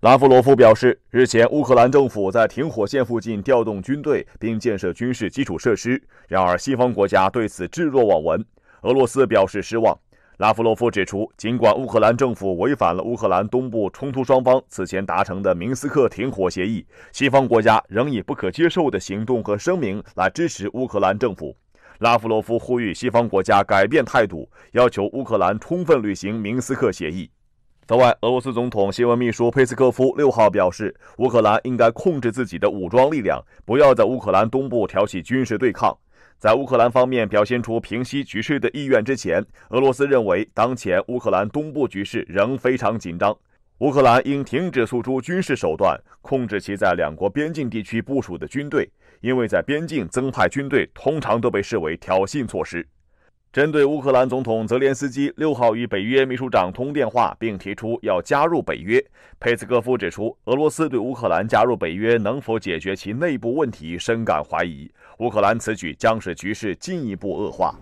拉夫罗夫表示，日前乌克兰政府在停火线附近调动军队并建设军事基础设施，然而西方国家对此置若罔闻，俄罗斯表示失望。拉夫罗夫指出，尽管乌克兰政府违反了乌克兰东部冲突双方此前达成的明斯克停火协议，西方国家仍以不可接受的行动和声明来支持乌克兰政府。拉夫罗夫呼吁西方国家改变态度，要求乌克兰充分履行明斯克协议。此外，俄罗斯总统新闻秘书佩斯科夫六号表示，乌克兰应该控制自己的武装力量，不要在乌克兰东部挑起军事对抗。在乌克兰方面表现出平息局势的意愿之前，俄罗斯认为当前乌克兰东部局势仍非常紧张。乌克兰应停止诉诸军事手段，控制其在两国边境地区部署的军队，因为在边境增派军队通常都被视为挑衅措施。针对乌克兰总统泽连斯基六号与北约秘书长通电话，并提出要加入北约，佩斯科夫指出，俄罗斯对乌克兰加入北约能否解决其内部问题深感怀疑，乌克兰此举将使局势进一步恶化。